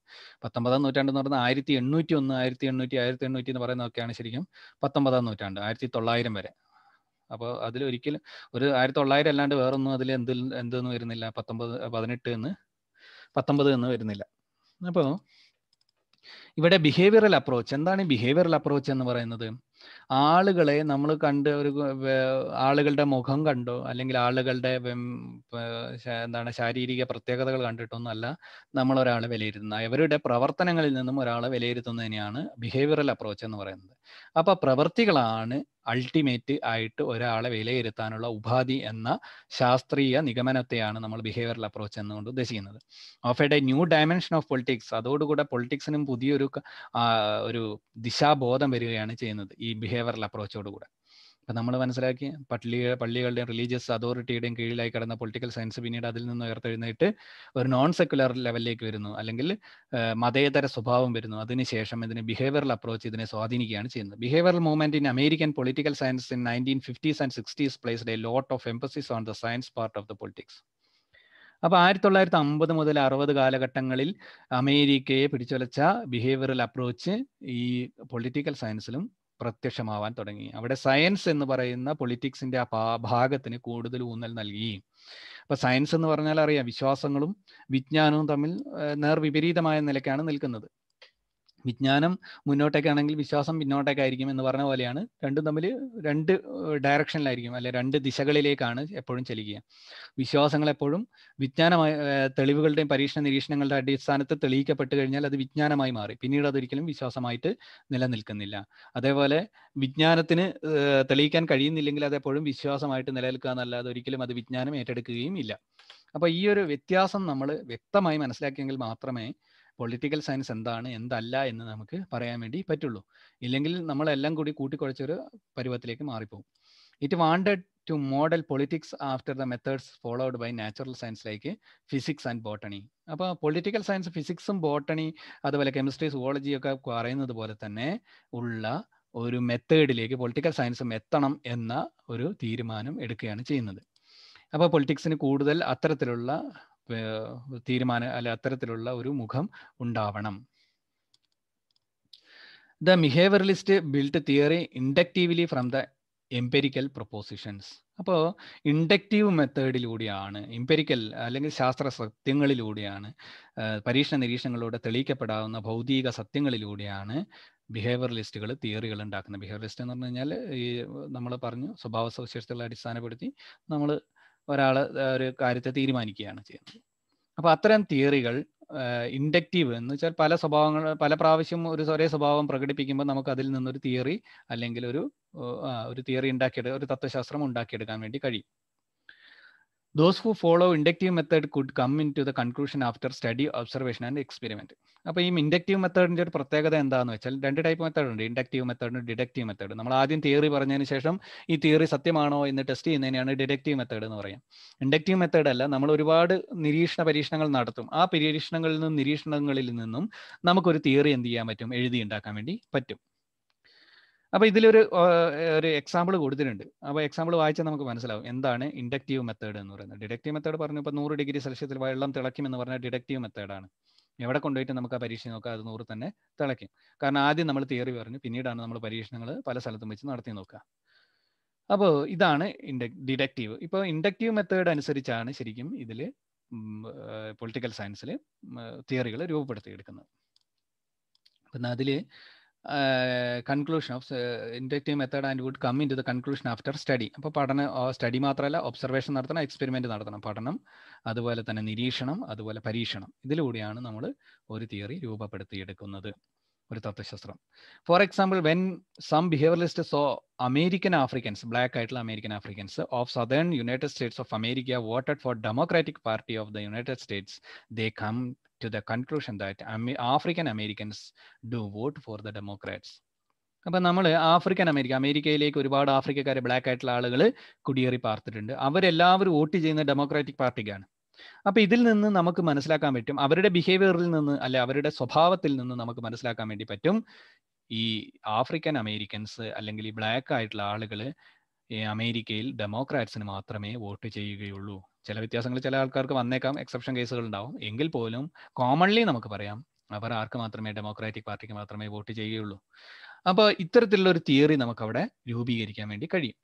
പത്തൊമ്പതാം നൂറ്റാണ്ട് എന്ന് പറയുന്നത് ആയിരത്തി എണ്ണൂറ്റി ഒന്ന് ആയിരത്തി എണ്ണൂറ്റി ആയിരത്തി എണ്ണൂറ്റി എന്ന് പറയുന്നതൊക്കെയാണ് ശരിക്കും പത്തൊമ്പതാം നൂറ്റാണ്ട് ആയിരത്തി തൊള്ളായിരം വരെ അപ്പോൾ അതിൽ ഒരിക്കലും ഒരു ആയിരത്തി തൊള്ളായിരം അല്ലാണ്ട് വേറൊന്നും അതിൽ എന്ത് എന്തെന്ന് വരുന്നില്ല പത്തൊമ്പത് പതിനെട്ട് എന്ന് പത്തൊമ്പത് എന്ന് വരുന്നില്ല അപ്പോൾ ഇവിടെ ബിഹേവിയറൽ അപ്രോച്ച് എന്താണ് ബിഹേവിയറൽ അപ്രോച്ച് എന്ന് പറയുന്നത് ആളുകളെ നമ്മൾ കണ്ട് ഒരു ആളുകളുടെ മുഖം കണ്ടോ അല്ലെങ്കിൽ ആളുകളുടെ എന്താണ് ശാരീരിക പ്രത്യേകതകൾ കണ്ടിട്ടൊന്നുമല്ല നമ്മൾ ഒരാളെ വിലയിരുത്തുന്നത് അവരുടെ പ്രവർത്തനങ്ങളിൽ നിന്നും ഒരാളെ വിലയിരുത്തുന്നതിനെയാണ് ബിഹേവിയറൽ അപ്രോച്ച് എന്ന് പറയുന്നത് അപ്പൊ പ്രവൃത്തികളാണ് അൾട്ടിമേറ്റ് ആയിട്ട് ഒരാളെ വിലയിരുത്താനുള്ള ഉപാധി എന്ന ശാസ്ത്രീയ നിഗമനത്തെയാണ് നമ്മൾ ബിഹേവിയറൽ അപ്രോച്ച് എന്നുകൊണ്ട് ഉദ്ദേശിക്കുന്നത് of a new dimension of politics അതോടുകൂടെ പൊളിറ്റിക്സിനും പുതിയൊരു ഒരു ദിശാബോധം വരികയാണ് ചെയ്യുന്നത് ഈ ബിഹേവിയറൽ അപ്രോച്ചോടുകൂടെ അപ്പം നമ്മൾ മനസ്സിലാക്കി പള്ളി പള്ളികളുടെയും റിലീജിയസ് അതോറിറ്റിയുടെയും കീഴിലായി കിടന്ന പൊളിറ്റിക്കൽ സയൻസ് പിന്നീട് അതിൽ നിന്ന് ഉയർത്തെഴുന്നേറ്റ് ഒരു നോൺ സെക്കുലർ ലെവലിലേക്ക് വരുന്നു അല്ലെങ്കിൽ മതേതര സ്വഭാവം വരുന്നു അതിനുശേഷം ഇതിന് ബിഹേവിയറൽ അപ്രോച്ച് ഇതിനെ സ്വാധീനിക്കുകയാണ് ചെയ്യുന്നത് behavioural movement in American political science in nineteen fifties and sixties placed a lot of emphasis on the science part of the politics അപ്പോൾ ആയിരത്തി തൊള്ളായിരത്തി അമ്പത് മുതൽ അറുപത് കാലഘട്ടങ്ങളിൽ അമേരിക്കയെ പിടിച്ചുലച്ച ബിഹേവിയറൽ അപ്രോച്ച് ഈ പൊളിറ്റിക്കൽ സയൻസിലും പ്രത്യക്ഷമാവാൻ തുടങ്ങി അവിടെ സയൻസ് എന്ന് പറയുന്ന പൊളിറ്റിക്സിന്റെ ആ ഭാഗത്തിന് കൂടുതൽ ഊന്നൽ നൽകി അപ്പൊ സയൻസ് എന്ന് പറഞ്ഞാൽ അറിയാം വിശ്വാസങ്ങളും വിജ്ഞാനവും തമ്മിൽ നേർവിപരീതമായ നിലയ്ക്കാണ് നിൽക്കുന്നത് വിജ്ഞാനം മുന്നോട്ടേക്കാണെങ്കിൽ വിശ്വാസം പിന്നോട്ടേക്കായിരിക്കും എന്ന് പറഞ്ഞ പോലെയാണ് രണ്ടും തമ്മിൽ രണ്ട് ഡയറക്ഷനിലായിരിക്കും അല്ലെ രണ്ട് ദിശകളിലേക്കാണ് എപ്പോഴും ചലിക്കുക വിശ്വാസങ്ങൾ എപ്പോഴും വിജ്ഞാനമായ തെളിവുകളുടെയും പരീക്ഷണ നിരീക്ഷണങ്ങളുടെ അടിസ്ഥാനത്തിൽ തെളിയിക്കപ്പെട്ട് കഴിഞ്ഞാൽ അത് വിജ്ഞാനമായി മാറി പിന്നീട് അതൊരിക്കലും വിശ്വാസമായിട്ട് നിലനിൽക്കുന്നില്ല അതേപോലെ വിജ്ഞാനത്തിന് തെളിയിക്കാൻ കഴിയുന്നില്ലെങ്കിൽ അത് എപ്പോഴും വിശ്വാസമായിട്ട് നിലനിൽക്കുക എന്നല്ലാതെ ഒരിക്കലും അത് വിജ്ഞാനം ഏറ്റെടുക്കുകയും ഇല്ല അപ്പോൾ ഈ ഒരു വ്യത്യാസം നമ്മൾ വ്യക്തമായി മനസ്സിലാക്കിയെങ്കിൽ മാത്രമേ പൊളിറ്റിക്കൽ സയൻസ് എന്താണ് എന്തല്ല എന്ന് നമുക്ക് പറയാൻ വേണ്ടി പറ്റുള്ളൂ ഇല്ലെങ്കിൽ നമ്മളെല്ലാം കൂടി കൂട്ടിക്കുഴച്ചൊരു പരുവത്തിലേക്ക് മാറിപ്പോകും it wanted to model politics after the methods followed by natural science like physics and botany അപ്പോൾ പൊളിറ്റിക്കൽ സയൻസ് ഫിസിക്സും ബോട്ടണി അതുപോലെ കെമിസ്ട്രി സുവോളജി ഒക്കെ പറയുന്നത് പോലെ തന്നെ ഉള്ള ഒരു മെത്തേഡിലേക്ക് പൊളിറ്റിക്കൽ സയൻസും എത്തണം എന്ന ഒരു തീരുമാനം എടുക്കുകയാണ് ചെയ്യുന്നത് അപ്പോൾ പൊളിറ്റിക്സിന് കൂടുതൽ അത്തരത്തിലുള്ള തീരുമാന അല്ല അത്തരത്തിലുള്ള ഒരു മുഖം ഉണ്ടാവണം the behaviouralist build theory inductively from the empirical propositions അപ്പോൾ ഇൻഡക്റ്റീവ് മെത്തേഡിലൂടെയാണ് എംപെരിക്കൽ അല്ലെങ്കിൽ ശാസ്ത്ര സത്യങ്ങളിലൂടെയാണ് പരീക്ഷണ നിരീക്ഷണങ്ങളിലൂടെ തെളിയിക്കപ്പെടാവുന്ന ഭൗതിക സത്യങ്ങളിലൂടെയാണ് ബിഹേവിയറലിസ്റ്റുകൾ തിയറികൾ ഉണ്ടാക്കുന്നത് ലിസ്റ്റ് എന്ന് പറഞ്ഞു കഴിഞ്ഞാൽ ഈ നമ്മൾ പറഞ്ഞു സ്വഭാവ സവിശേഷതകളെ അടിസ്ഥാനപ്പെടുത്തി നമ്മൾ ഒരാൾ ഒരു കാര്യത്തെ തീരുമാനിക്കുകയാണ് ചെയ്യുന്നത് അപ്പോൾ അത്തരം തിയറികൾ ഇൻഡക്റ്റീവ് എന്ന് വെച്ചാൽ പല സ്വഭാവങ്ങൾ പല പ്രാവശ്യം ഒരു ഒരേ സ്വഭാവം പ്രകടിപ്പിക്കുമ്പോൾ നമുക്ക് അതിൽ നിന്നൊരു തിയറി അല്ലെങ്കിൽ ഒരു ഒരു തിയറി ഉണ്ടാക്കിയെടുക്കാൻ ഒരു തത്വശാസ്ത്രം ഉണ്ടാക്കിയെടുക്കാൻ വേണ്ടി കഴിയും those who follow inductive method could come in to the conclusion after study observation and experiment അപ്പൊ ഈ ഇൻഡക്റ്റീവ് മെത്തേഡിന്റെ ഒരു പ്രത്യേകത എന്താന്ന് വെച്ചാൽ രണ്ട് ടൈപ്പ് മെത്തേഡ് ഉണ്ട് ഇൻഡക്റ്റീവ് മെത്തേഡും ഡിഡക്റ്റീവ് മെത്തേഡും നമ്മൾ ആദ്യം തിയറി പറഞ്ഞതിന് ശേഷം ഈ തിയറി സത്യമാണോ എന്ന് ടെസ്റ്റ് ചെയ്യുന്നതിനാണ് ഡിഡക്റ്റീവ് മെത്തേഡ് എന്ന് പറയാം ഇൻഡക്റ്റീവ് മെത്തേഡ് അല്ല നമ്മൾ ഒരുപാട് നിരീക്ഷണ പരീക്ഷണങ്ങൾ നടത്തും ആ പരീക്ഷണങ്ങളിൽ നിന്നും നിരീക്ഷണങ്ങളിൽ നിന്നും നമുക്കൊരു തിയറി എന്ത് ചെയ്യാൻ പറ്റും എഴുതി ഉണ്ടാക്കാൻ വേണ്ടി പറ്റും അപ്പോൾ ഇതിലൊരു ഒരു എക്സാമ്പിൾ കൊടുത്തിട്ടുണ്ട് അപ്പോൾ എക്സാമ്പിൾ വായിച്ചാൽ നമുക്ക് മനസ്സിലാവും എന്താണ് ഇൻഡക്റ്റീവ് മെത്തേഡ് എന്ന് പറയുന്നത് ഡിഡക്റ്റീവ് മെത്തേഡ് പറഞ്ഞു ഇപ്പൊ നൂറ് ഡിഗ്രി സെൽഷ്യസിൽ വെള്ളം തിളയ്ക്കും എന്ന് പറഞ്ഞാൽ ഡിഡക്റ്റീവ് മെത്തേഡാണ് എവിടെ കൊണ്ടുപോയിട്ട് നമുക്ക് ആ പരീക്ഷണം നോക്കുക അത് നൂറ് തന്നെ തിളയ്ക്കും കാരണം ആദ്യം നമ്മൾ തിയറി പറഞ്ഞു പിന്നീടാണ് നമ്മൾ പരീക്ഷണങ്ങൾ പല സ്ഥലത്തും വെച്ച് നടത്തി നോക്കുക അപ്പോൾ ഇതാണ് ഡിഡക്റ്റീവ് ഇപ്പോൾ ഇൻഡക്റ്റീവ് മെത്തേഡ് അനുസരിച്ചാണ് ശരിക്കും ഇതിൽ പൊളിറ്റിക്കൽ സയൻസിൽ തിയറികൾ രൂപപ്പെടുത്തിയെടുക്കുന്നത് അപ്പം അതിൽ conclusion of inductive method and would come in to the conclusion after study അപ്പോൾ പഠനം സ്റ്റഡി മാത്രമല്ല ഒബ്സർവേഷൻ നടത്തണം എക്സ്പെരിമെൻറ്റ് നടത്തണം പഠനം അതുപോലെ തന്നെ നിരീക്ഷണം അതുപോലെ പരീക്ഷണം ഇതിലൂടെയാണ് നമ്മൾ ഒരു തിയറി രൂപപ്പെടുത്തിയെടുക്കുന്നത് ഒരു തത്വശാസ്ത്രം for example when some behaviouralist saw American Africans black ആയിട്ടുള്ള American Africans of southern United States of America voted for Democratic Party of the United States they come to the conclusion that African Americans do vote for the Democrats. അപ്പൊ നമ്മൾ African America അമേരിക്കയിലേക്ക് ഒരുപാട് ആഫ്രിക്കക്കാരെ black ആയിട്ടുള്ള ആളുകൾ കുടിയേറി പാർത്തിട്ടുണ്ട് അവരെല്ലാവരും vote ചെയ്യുന്ന democratic പാർട്ടിക്കാണ് അപ്പൊ ഇതിൽ നിന്ന് നമുക്ക് മനസ്സിലാക്കാൻ പറ്റും അവരുടെ ബിഹേവിയറിൽ നിന്ന് അല്ലെ അവരുടെ സ്വഭാവത്തിൽ നിന്ന് നമുക്ക് മനസ്സിലാക്കാൻ വേണ്ടി പറ്റും ഈ ആഫ്രിക്കൻ അമേരിക്കൻസ് അല്ലെങ്കിൽ ഈ ബ്ലാക്ക് ആയിട്ടുള്ള ആളുകൾ അമേരിക്കയിൽ ഡെമോക്രാറ്റ്സിന് മാത്രമേ വോട്ട് ചെയ്യുകയുള്ളൂ ചില വ്യത്യാസങ്ങൾ ചില ആൾക്കാർക്ക് വന്നേക്കാം എക്സെപ്ഷൻ കേസുകൾ ഉണ്ടാവും എങ്കിൽ പോലും കോമൺലി നമുക്ക് പറയാം അവർ ആർക്ക് മാത്രമേ ഡെമോക്രാറ്റിക് പാർട്ടിക്ക് മാത്രമേ വോട്ട് ചെയ്യുകയുള്ളൂ അപ്പോൾ ഇത്തരത്തിലുള്ള ഒരു തിയറി നമുക്കവിടെ രൂപീകരിക്കാൻ വേണ്ടി കഴിയും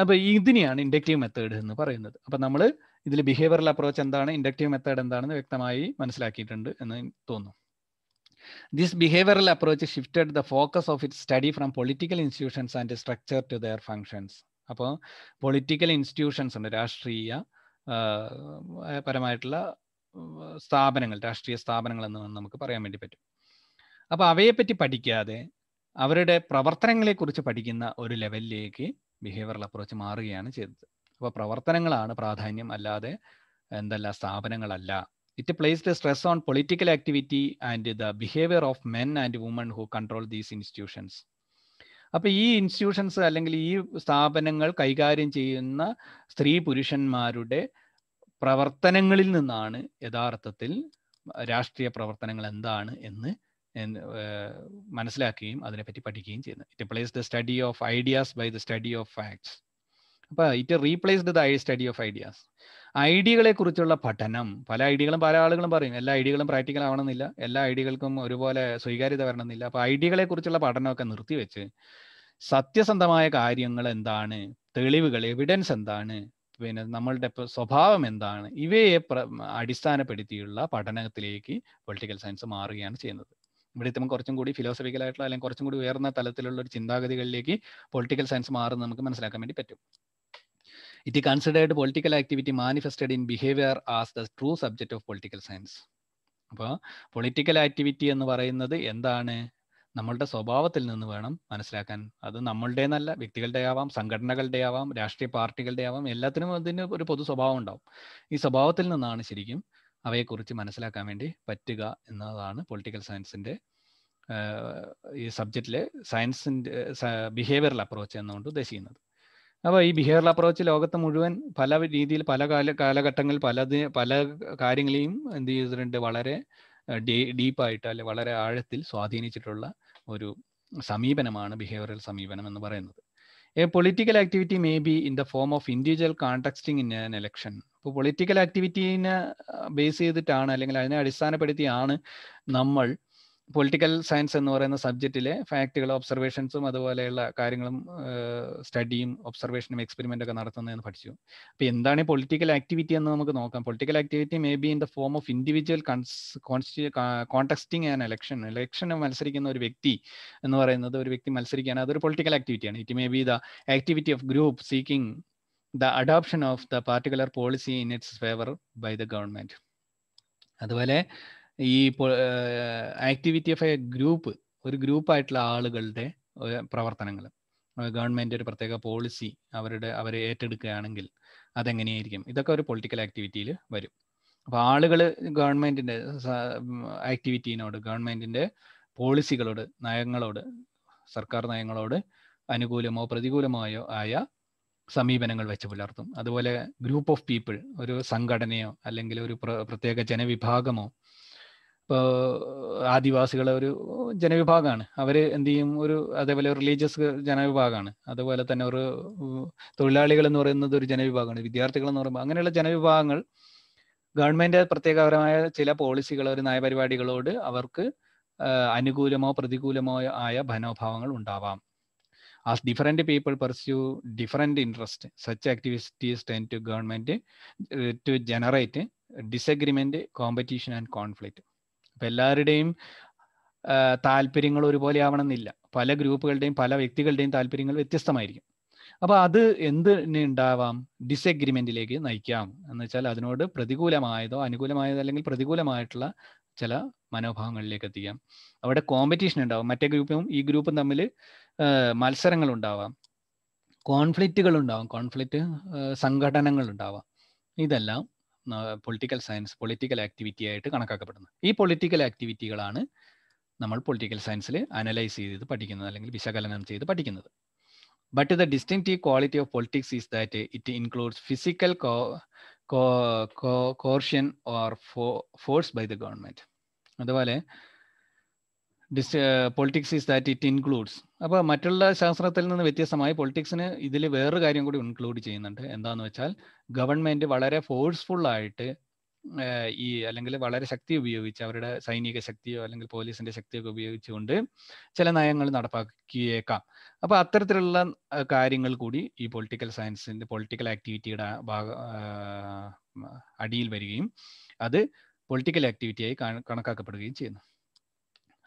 അപ്പോൾ ഇതിനെയാണ് ഇൻഡക്റ്റീവ് മെത്തേഡ് എന്ന് പറയുന്നത് അപ്പോൾ നമ്മൾ ഇതിൽ ബിഹേവിയറൽ അപ്രോച്ച് എന്താണ് ഇൻഡക്റ്റീവ് മെത്തേഡ് എന്താണെന്ന് വ്യക്തമായി മനസ്സിലാക്കിയിട്ടുണ്ട് എന്ന് തോന്നുന്നു this behavioural approach shifted the focus of it study from political institutions and structure to their functions അപ്പോൾ പൊളിറ്റിക്കൽ ഇൻസ്റ്റിറ്റ്യൂഷൻസ് ഉണ്ട് രാഷ്ട്രീയ പരമായിട്ടുള്ള സ്ഥാപനങ്ങൾ രാഷ്ട്രീയ സ്ഥാപനങ്ങൾ എന്ന് നമുക്ക് പറയാൻ വേണ്ടി പറ്റും അപ്പോൾ അവയെപ്പറ്റി പഠിക്കാതെ അവരുടെ പ്രവർത്തനങ്ങളെക്കുറിച്ച് പഠിക്കുന്ന ഒരു ലെവലിലേക്ക് ബിഹേവിയറൽ അപ്രോച്ച് മാറുകയാണ് ചെയ്തത് അപ്പോൾ പ്രവർത്തനങ്ങളാണ് പ്രാധാന്യം അല്ലാതെ എന്തല്ല സ്ഥാപനങ്ങളല്ല it placed stress on political activity and the behaviour of men and women who control these institutions അപ്പൊ ഈ ഇൻസ്റ്റിറ്റ്യൂഷൻസ് അല്ലെങ്കിൽ ഈ സ്ഥാപനങ്ങൾ കൈകാര്യം ചെയ്യുന്ന സ്ത്രീ പുരുഷന്മാരുടെ പ്രവർത്തനങ്ങളിൽ നിന്നാണ് യഥാർത്ഥത്തിൽ രാഷ്ട്രീയ പ്രവർത്തനങ്ങൾ എന്താണ് എന്ന് മനസ്സിലാക്കുകയും അതിനെപ്പറ്റി പഠിക്കുകയും ചെയ്യുന്നത് it place the study of ideas by the study of facts അപ്പോൾ it replaced the study of ideas ഐഡിയകളെ കുറിച്ചുള്ള പഠനം പല ഐഡികളും പല ആളുകളും പറയും എല്ലാ ഐഡികളും പ്രാക്ടിക്കൽ ആവണമെന്നില്ല എല്ലാ ഐഡികൾക്കും ഒരുപോലെ സ്വീകാര്യത വരണമെന്നില്ല അപ്പൊ ഐഡികളെ കുറിച്ചുള്ള പഠനമൊക്കെ നിർത്തിവെച്ച് സത്യസന്ധമായ കാര്യങ്ങൾ എന്താണ് തെളിവുകൾ എവിഡൻസ് എന്താണ് പിന്നെ നമ്മളുടെ സ്വഭാവം എന്താണ് ഇവയെ അടിസ്ഥാനപ്പെടുത്തിയുള്ള പഠനത്തിലേക്ക് പൊളിറ്റിക്കൽ സയൻസ് മാറുകയാണ് ചെയ്യുന്നത് ഇവിടെ എത്തുമ്പോൾ കുറച്ചും കൂടി ആയിട്ടുള്ള അല്ലെങ്കിൽ കുറച്ചും കൂടി ഉയർന്ന തലത്തിലുള്ള ഒരു ചിന്താഗതികളിലേക്ക് പൊളിറ്റിക്കൽ സയൻസ് മാറുന്നത് നമുക്ക് മനസ്സിലാക്കാൻ വേണ്ടി പറ്റും It is considered political activity manifested in behavior as the true subject of political science. അപ്പോൾ പൊളിറ്റിക്കൽ ആക്ടിവിറ്റി എന്ന് പറയുന്നത് എന്താണ് നമ്മളുടെ സ്വഭാവത്തിൽ നിന്ന് വേണം മനസ്സിലാക്കാൻ അത് നമ്മളുടെ നല്ല വ്യക്തികളുടെ ആവാം സംഘടനകളുടെ ആവാം രാഷ്ട്രീയ പാർട്ടികളുടെ ആവാം എല്ലാത്തിനും അതിന് ഒരു പൊതു സ്വഭാവം ഉണ്ടാവും ഈ സ്വഭാവത്തിൽ നിന്നാണ് ശരിക്കും അവയെക്കുറിച്ച് മനസ്സിലാക്കാൻ വേണ്ടി പറ്റുക എന്നതാണ് പൊളിറ്റിക്കൽ സയൻസിൻ്റെ ഈ സബ്ജക്റ്റിലെ സയൻസിൻ്റെ ബിഹേവിയറൽ അപ്രോച്ച് എന്നുകൊണ്ട് ഉദ്ദേശിക്കുന്നത് അപ്പോൾ ഈ ബിഹേവിയർ അപ്രോച്ച് ലോകത്ത് മുഴുവൻ പല രീതിയിൽ പല കാല കാലഘട്ടങ്ങളിൽ പലത് പല കാര്യങ്ങളെയും എന്ത് ചെയ്തിട്ടുണ്ട് വളരെ ഡീപ്പായിട്ട് അല്ലെ വളരെ ആഴത്തിൽ സ്വാധീനിച്ചിട്ടുള്ള ഒരു സമീപനമാണ് ബിഹേവിയറൽ സമീപനം എന്ന് പറയുന്നത് a political activity may be in the form of individual contesting in an election ഇപ്പോൾ പൊളിറ്റിക്കൽ ആക്ടിവിറ്റീനെ ബേസ് ചെയ്തിട്ടാണ് അല്ലെങ്കിൽ അതിനെ അടിസ്ഥാനപ്പെടുത്തിയാണ് നമ്മൾ പൊളിറ്റിക്കൽ സയൻസ് എന്ന് പറയുന്ന സബ്ജക്റ്റിലെ ഫാക്റ്റുകളും ഒബ്സർവേഷൻസും അതുപോലെയുള്ള കാര്യങ്ങളും സ്റ്റഡിയും ഒബ്സർവേഷനും എക്സ്പെരിമെൻ്റ് ഒക്കെ നടത്തുന്നതെന്ന് പഠിച്ചു അപ്പൊ എന്താണ് പൊളിറ്റിക്കൽ ആക്ടിവിറ്റി എന്ന് നമുക്ക് നോക്കാം political activity may be in the form of individual contesting and election ഇലക്ഷന് മത്സരിക്കുന്ന ഒരു വ്യക്തി എന്ന് പറയുന്നത് ഒരു വ്യക്തി മത്സരിക്കുകയാണ് അതൊരു പൊളിറ്റിക്കൽ ആക്ടിവിറ്റിയാണ് it may be the activity of group seeking the adoption of the particular policy in its favour by the government അതുപോലെ ഈ ആക്ടിവിറ്റി ഓഫ് എ ഗ്രൂപ്പ് ഒരു ഗ്രൂപ്പായിട്ടുള്ള ആളുകളുടെ പ്രവർത്തനങ്ങൾ ഗവൺമെന്റ് ഒരു പ്രത്യേക പോളിസി അവരുടെ അവരെ ഏറ്റെടുക്കുകയാണെങ്കിൽ അതെങ്ങനെയായിരിക്കും ഇതൊക്കെ ഒരു പൊളിറ്റിക്കൽ ആക്ടിവിറ്റിയിൽ വരും അപ്പോൾ ആളുകൾ ഗവൺമെന്റിന്റെ ആക്ടിവിറ്റീനോട് ഗവൺമെന്റിന്റെ പോളിസികളോട് നയങ്ങളോട് സർക്കാർ നയങ്ങളോട് അനുകൂലമോ പ്രതികൂലമായോ ആയ സമീപനങ്ങൾ വെച്ച് പുലർത്തും അതുപോലെ ഗ്രൂപ്പ് ഓഫ് പീപ്പിൾ ഒരു സംഘടനയോ അല്ലെങ്കിൽ ഒരു പ്രത്യേക ജനവിഭാഗമോ ഇപ്പോൾ ആദിവാസികളെ ഒരു ജനവിഭാഗമാണ് അവർ എന്ത് ചെയ്യും ഒരു അതേപോലെ റിലീജിയസ് ജനവിഭാഗമാണ് അതുപോലെ തന്നെ ഒരു തൊഴിലാളികൾ എന്ന് പറയുന്നത് ഒരു ജനവിഭാഗമാണ് വിദ്യാർത്ഥികൾ എന്ന് പറയുമ്പോൾ അങ്ങനെയുള്ള ജനവിഭാഗങ്ങൾ ഗവൺമെന്റ് പ്രത്യേകപരമായ ചില പോളിസികൾ ഒരു നയപരിപാടികളോട് അവർക്ക് അനുകൂലമോ പ്രതികൂലമോ ആയ ഭനോഭാവങ്ങൾ ഉണ്ടാവാം as different people pursue different interest such activities tend to government to generate disagreement competition and conflict അപ്പം എല്ലാവരുടെയും താല്പര്യങ്ങൾ ഒരുപോലെ ആവണമെന്നില്ല പല ഗ്രൂപ്പുകളുടെയും പല വ്യക്തികളുടെയും താല്പര്യങ്ങൾ വ്യത്യസ്തമായിരിക്കും അപ്പോൾ അത് എന്തിന് ഉണ്ടാവാം ഡിസഗ്രിമെന്റിലേക്ക് നയിക്കാം എന്ന് വെച്ചാൽ അതിനോട് പ്രതികൂലമായതോ അനുകൂലമായതോ അല്ലെങ്കിൽ പ്രതികൂലമായിട്ടുള്ള ചില മനോഭാവങ്ങളിലേക്ക് എത്തിക്കാം അവിടെ കോമ്പറ്റീഷൻ ഉണ്ടാവും മറ്റേ ഗ്രൂപ്പും ഈ ഗ്രൂപ്പും തമ്മിൽ മത്സരങ്ങൾ ഉണ്ടാവാം കോൺഫ്ലിക്റ്റുകൾ ഉണ്ടാവാം കോൺഫ്ലിക്റ്റ് സംഘടനകൾ ഉണ്ടാവാം ഇതെല്ലാം പൊളിറ്റിക്കൽ സയൻസ് പൊളിറ്റിക്കൽ ആക്ടിവിറ്റി ആയിട്ട് കണക്കാക്കപ്പെടുന്നത് ഈ പൊളിറ്റിക്കൽ ആക്ടിവിറ്റികളാണ് നമ്മൾ പൊളിറ്റിക്കൽ സയൻസിൽ അനലൈസ് ചെയ്ത് പഠിക്കുന്നത് അല്ലെങ്കിൽ വിശകലനം ചെയ്ത് പഠിക്കുന്നത് but the distinctive quality of politics is that it includes physical coercion or force by the government അതുപോലെ this politics is that it includes അപ്പോൾ മറ്റുള്ള ശാസ്ത്രത്തിൽ നിന്ന് വ്യത്യസ്തമായി പൊളിറ്റിക്സിന് ഇതിൽ വേറൊരു കാര്യം കൂടി ഇൻക്ലൂഡ് ചെയ്യുന്നുണ്ട് എന്താണെന്ന് വെച്ചാൽ ഗവൺമെൻറ് വളരെ ഫോഴ്സ്ഫുള്ളായിട്ട് ഈ അല്ലെങ്കിൽ വളരെ ശക്തി ഉപയോഗിച്ച് അവരുടെ സൈനിക ശക്തിയോ അല്ലെങ്കിൽ പോലീസിന്റെ ഒക്കെ ഉപയോഗിച്ചുകൊണ്ട് ചില നയങ്ങൾ നടപ്പാക്കിയേക്കാം അപ്പോൾ അത്തരത്തിലുള്ള കാര്യങ്ങൾ കൂടി ഈ പൊളിറ്റിക്കൽ സയൻസിന്റെ പൊളിറ്റിക്കൽ ആക്ടിവിറ്റിയുടെ ഭാഗ അടിയിൽ വരികയും അത് പൊളിറ്റിക്കൽ ആക്ടിവിറ്റിയായി കണക്കാക്കപ്പെടുകയും ചെയ്യുന്നു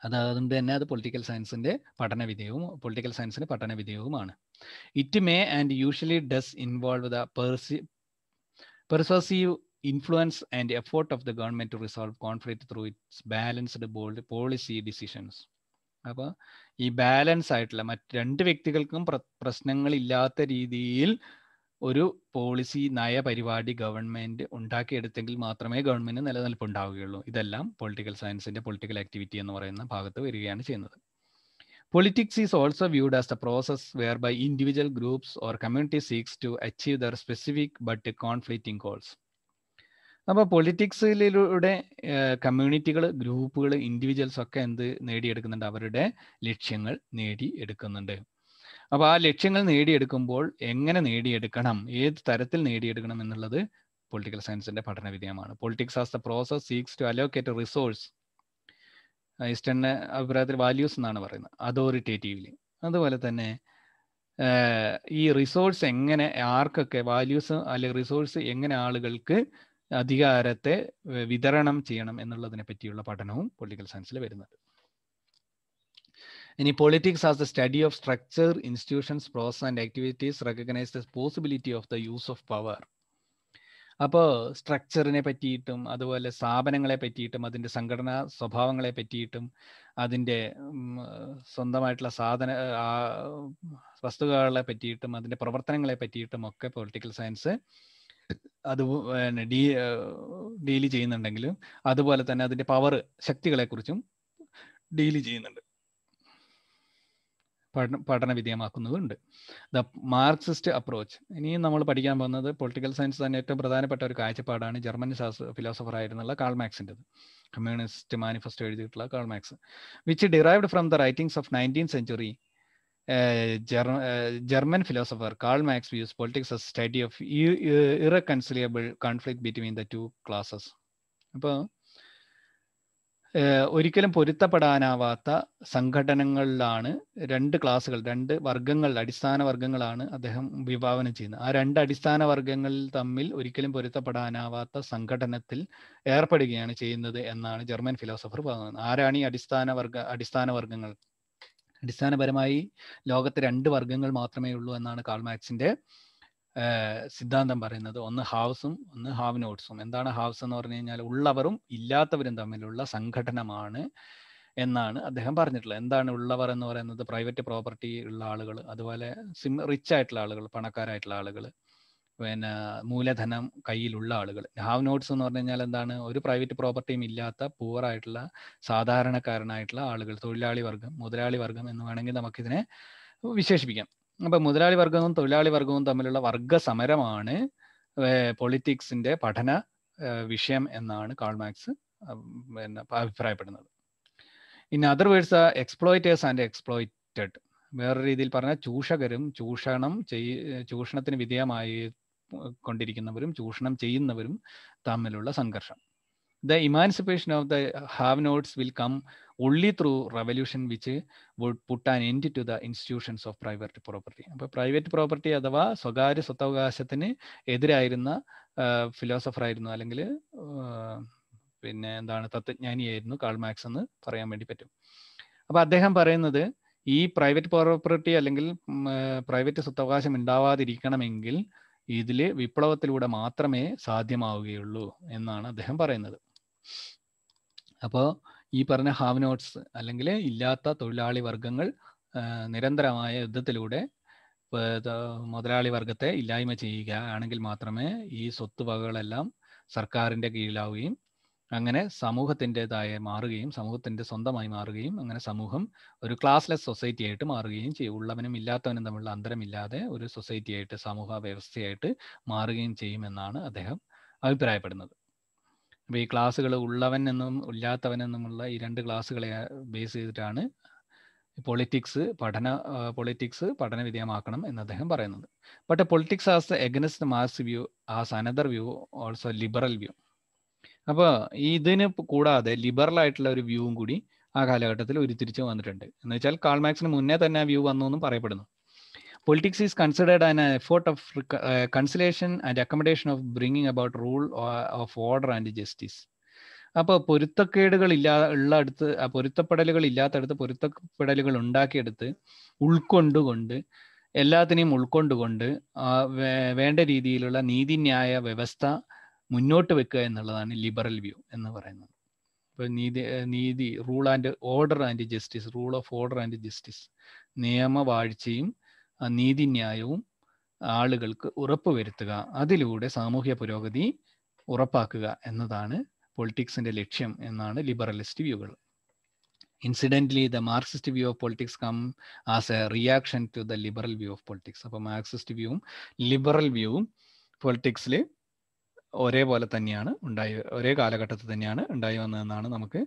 അതുകൊണ്ട് തന്നെ അത് പൊളിറ്റിക്കൽ സയൻസിൻ്റെ പഠനവിധേയവും പൊളിറ്റിക്കൽ സയൻസിൻ്റെ പഠനവിധേയവുമാണ് it may and usually does involve the പെർസി persuasive influence and effort of the government to resolve conflict through its balanced policy decisions അപ്പോൾ ഈ ബാലൻസ് ആയിട്ടുള്ള മറ്റ് രണ്ട് വ്യക്തികൾക്കും പ്രശ്നങ്ങളില്ലാത്ത രീതിയിൽ ഒരു പോളിസി നയപരിപാടി ഗവൺമെന്റ് ഉണ്ടാക്കിയെടുത്തെങ്കിൽ മാത്രമേ ഗവൺമെന്റ് നിലനിൽപ്പ് ഉണ്ടാവുകയുള്ളൂ ഇതെല്ലാം പൊളിറ്റിക്കൽ സയൻസിന്റെ പൊളിറ്റിക്കൽ ആക്ടിവിറ്റി എന്ന് പറയുന്ന ഭാഗത്ത് വരികയാണ് ചെയ്യുന്നത് politics is also viewed as the process whereby individual groups or community seeks to achieve their specific but conflicting goals അപ്പോൾ പൊളിറ്റിക്സിലൂടെ കമ്മ്യൂണിറ്റികൾ ഗ്രൂപ്പുകൾ ഇൻഡിവിജ്വൽസ് ഒക്കെ എന്ത് നേടിയെടുക്കുന്നുണ്ട് അവരുടെ ലക്ഷ്യങ്ങൾ നേടിയെടുക്കുന്നുണ്ട് അപ്പോൾ ആ ലക്ഷ്യങ്ങൾ നേടിയെടുക്കുമ്പോൾ എങ്ങനെ നേടിയെടുക്കണം ഏത് തരത്തിൽ നേടിയെടുക്കണം എന്നുള്ളത് പൊളിറ്റിക്കൽ സയൻസിന്റെ പഠന വിധേയമാണ് politics as the process seeks to allocate resource ഈസ്റ്റേണിന്റെ അഭിപ്രായത്തിൽ വാല്യൂസ് എന്നാണ് പറയുന്നത് അതോറിറ്റേറ്റീവ്ലി അതുപോലെ തന്നെ ഈ റിസോഴ്സ് എങ്ങനെ ആർക്കൊക്കെ വാല്യൂസ് അല്ലെങ്കിൽ റിസോഴ്സ് എങ്ങനെ ആളുകൾക്ക് അധികാരത്തെ വിതരണം ചെയ്യണം എന്നുള്ളതിനെ പറ്റിയുള്ള പഠനവും പൊളിറ്റിക്കൽ സയൻസിൽ വരുന്നുണ്ട് ഇനി politics as the study of structure institutions process and activities recognise the possibility of the use of power അപ്പോൾ സ്ട്രക്ചറിനെ പറ്റിയിട്ടും അതുപോലെ സ്ഥാപനങ്ങളെ പറ്റിയിട്ടും അതിൻ്റെ സംഘടനാ സ്വഭാവങ്ങളെ പറ്റിയിട്ടും അതിൻ്റെ സ്വന്തമായിട്ടുള്ള സാധന വസ്തുക്കളെ പറ്റിയിട്ടും അതിൻ്റെ പ്രവർത്തനങ്ങളെ പറ്റിയിട്ടും ഒക്കെ പൊളിറ്റിക്കൽ സയൻസ് അത് ഡീ ഡീല് ചെയ്യുന്നുണ്ടെങ്കിലും അതുപോലെ തന്നെ അതിൻ്റെ പവർ ശക്തികളെക്കുറിച്ചും ഡീല് ചെയ്യുന്നുണ്ട് പഠന പഠന വിധേയമാക്കുന്നതുണ്ട് ദ മാർക്സിസ്റ്റ് അപ്രോച്ച് ഇനിയും നമ്മൾ പഠിക്കാൻ പോകുന്നത് പൊളിറ്റിക്കൽ സയൻസ് തന്നെ ഏറ്റവും പ്രധാനപ്പെട്ട ഒരു കാഴ്ചപ്പാടാണ് ജർമ്മൻ ശാസ്ത്ര ഫിലോസഫർ ആയിരുന്നുള്ള കാൾ മാക്സിൻ്റെത് കമ്മ്യൂണിസ്റ്റ് മാനിഫെസ്റ്റോ എഴുതിയിട്ടുള്ള Karl Marx which derived from the writings of nineteen century German philosopher Karl Marx views politics study of irreconcilable conflict between the two classes അപ്പോൾ ഒരിക്കലും പൊരുത്തപ്പെടാനാവാത്ത സംഘടനകളിലാണ് രണ്ട് ക്ലാസ്സുകൾ രണ്ട് വർഗങ്ങൾ അടിസ്ഥാന വർഗങ്ങളാണ് അദ്ദേഹം വിഭാവനം ചെയ്യുന്നത് ആ രണ്ട് അടിസ്ഥാന വർഗങ്ങൾ തമ്മിൽ ഒരിക്കലും പൊരുത്തപ്പെടാനാവാത്ത സംഘടനത്തിൽ ഏർപ്പെടുകയാണ് ചെയ്യുന്നത് എന്നാണ് ജർമ്മൻ ഫിലോസഫർ പറയുന്നത് ആരാണ് ഈ അടിസ്ഥാന വർഗ അടിസ്ഥാന വർഗങ്ങൾ അടിസ്ഥാനപരമായി ലോകത്ത് രണ്ട് വർഗങ്ങൾ മാത്രമേ ഉള്ളൂ എന്നാണ് കാൾ മാക്സിന്റെ സിദ്ധാന്തം പറയുന്നത് ഒന്ന് ഹാവ്സും ഒന്ന് ഹാവ് നോട്ട്സും എന്താണ് ഹാവ്സ് എന്ന് പറഞ്ഞു കഴിഞ്ഞാൽ ഉള്ളവരും ഇല്ലാത്തവരും തമ്മിലുള്ള സംഘടനമാണ് എന്നാണ് അദ്ദേഹം പറഞ്ഞിട്ടുള്ളത് എന്താണ് ഉള്ളവർ എന്ന് പറയുന്നത് പ്രൈവറ്റ് പ്രോപ്പർട്ടി ഉള്ള ആളുകൾ അതുപോലെ സിം റിച്ച് ആയിട്ടുള്ള ആളുകൾ പണക്കാരായിട്ടുള്ള ആളുകൾ പിന്നെ മൂലധനം കയ്യിലുള്ള ആളുകൾ ഹാവ് നോട്ട്സ് എന്ന് പറഞ്ഞു കഴിഞ്ഞാൽ എന്താണ് ഒരു പ്രൈവറ്റ് പ്രോപ്പർട്ടിയും ഇല്ലാത്ത പൂവറായിട്ടുള്ള ആയിട്ടുള്ള സാധാരണക്കാരനായിട്ടുള്ള ആളുകൾ തൊഴിലാളി വർഗം മുതലാളി വർഗം എന്ന് വേണമെങ്കിൽ നമുക്കിതിനെ വിശേഷിപ്പിക്കാം അപ്പൊ മുതലാളി വർഗവും തൊഴിലാളി വർഗവും തമ്മിലുള്ള വർഗ സമരമാണ് പൊളിറ്റിക്സിന്റെ പഠന വിഷയം എന്നാണ് കാൾമാക്സ് പിന്നെ അഭിപ്രായപ്പെടുന്നത് in other words exploiters and exploited വേറെ രീതിയിൽ പറഞ്ഞാൽ ചൂഷകരും ചൂഷണം ചെയ് ചൂഷണത്തിന് വിധേയമായി കൊണ്ടിരിക്കുന്നവരും ചൂഷണം ചെയ്യുന്നവരും തമ്മിലുള്ള സംഘർഷം the emancipation of the have nots will come only through revolution which would put an end to the institutions of private property അപ്പോൾ പ്രൈവറ്റ് പ്രോപ്പർട്ടി അഥവാ സ്വകാര്യ സ്വത്തവകാശത്തിന് എതിരായിരുന്ന ഫിലോസഫർ ആയിരുന്നു അല്ലെങ്കിൽ പിന്നെ എന്താണ് തത്വജ്ഞാനിയായിരുന്നു കാൾ മാക്സ് എന്ന് പറയാൻ വേണ്ടി പറ്റും അപ്പോൾ അദ്ദേഹം പറയുന്നത് ഈ പ്രൈവറ്റ് പ്രോപ്പർട്ടി അല്ലെങ്കിൽ പ്രൈവറ്റ് സ്വത്തവകാശം ഉണ്ടാവാതിരിക്കണമെങ്കിൽ ഇതിൽ വിപ്ലവത്തിലൂടെ മാത്രമേ സാധ്യമാവുകയുള്ളൂ എന്നാണ് അദ്ദേഹം പറയുന്നത് അപ്പോൾ ഈ പറഞ്ഞ നോട്ട്സ് അല്ലെങ്കിൽ ഇല്ലാത്ത തൊഴിലാളി വർഗങ്ങൾ നിരന്തരമായ യുദ്ധത്തിലൂടെ മുതലാളി വർഗത്തെ ഇല്ലായ്മ ചെയ്യുക ആണെങ്കിൽ മാത്രമേ ഈ സ്വത്ത് വകകളെല്ലാം സർക്കാരിൻ്റെ കീഴിലാവുകയും അങ്ങനെ സമൂഹത്തിൻ്റെതായ മാറുകയും സമൂഹത്തിൻ്റെ സ്വന്തമായി മാറുകയും അങ്ങനെ സമൂഹം ഒരു ക്ലാസ്ലെസ് സൊസൈറ്റി ആയിട്ട് മാറുകയും ചെയ്യും ഉള്ളവനും ഇല്ലാത്തവനും തമ്മിലുള്ള അന്തരമില്ലാതെ ഒരു സൊസൈറ്റി ആയിട്ട് സമൂഹ വ്യവസ്ഥയായിട്ട് മാറുകയും ചെയ്യുമെന്നാണ് അദ്ദേഹം അഭിപ്രായപ്പെടുന്നത് അപ്പോൾ ഈ ക്ലാസ്സുകൾ ഉള്ളവൻ എന്നും ഇല്ലാത്തവൻ എന്നുമുള്ള ഈ രണ്ട് ക്ലാസ്സുകളെ ബേസ് ചെയ്തിട്ടാണ് പൊളിറ്റിക്സ് പഠന പൊളിറ്റിക്സ് പഠന വിധേയമാക്കണം എന്ന് അദ്ദേഹം പറയുന്നത് but politics as against Marx view as another view also liberal view അപ്പോൾ ഇതിന് കൂടാതെ ലിബറൽ ആയിട്ടുള്ള ഒരു വ്യൂവും കൂടി ആ കാലഘട്ടത്തിൽ ഉരുത്തിരിച്ച് വന്നിട്ടുണ്ട് എന്ന് വെച്ചാൽ കാൾമാക്സിന് മുന്നേ തന്നെ ആ വ്യൂ വന്നു എന്നും പറയപ്പെടുന്നു Politics is considered an effort of uh, conciliation and accommodation of bringing about rule uh, of order and justice. അപ്പോൾ പൊരുത്തക്കേടുകൾ ഇല്ലാ ഉള്ള അടുത്ത് പൊരുത്തപ്പെടലുകൾ ഇല്ലാത്തടുത്ത് പൊരുത്തപ്പെടലുകൾ ഉണ്ടാക്കിയെടുത്ത് ഉൾക്കൊണ്ടുകൊണ്ട് എല്ലാത്തിനെയും ഉൾക്കൊണ്ടുകൊണ്ട് വേണ്ട രീതിയിലുള്ള നീതിന്യായ വ്യവസ്ഥ മുന്നോട്ട് വെക്കുക എന്നുള്ളതാണ് ലിബറൽ വ്യൂ എന്ന് പറയുന്നത് ഇപ്പോൾ നീതി നീതി rule and order and justice rule of order and justice നിയമവാഴ്ചയും നീതിന്യായവും ആളുകൾക്ക് വരുത്തുക അതിലൂടെ സാമൂഹ്യ പുരോഗതി ഉറപ്പാക്കുക എന്നതാണ് പൊളിറ്റിക്സിന്റെ ലക്ഷ്യം എന്നാണ് ലിബറലിസ്റ്റ് വ്യൂകൾ incidentally the Marxist view of politics come as a reaction to the liberal view of politics അപ്പോൾ മാർക്സിസ്റ്റ് വ്യൂവും ലിബറൽ വ്യൂവും പൊളിറ്റിക്സിൽ ഒരേപോലെ തന്നെയാണ് ഉണ്ടായി ഒരേ കാലഘട്ടത്തിൽ തന്നെയാണ് ഉണ്ടായി വന്നതെന്നാണ് നമുക്ക്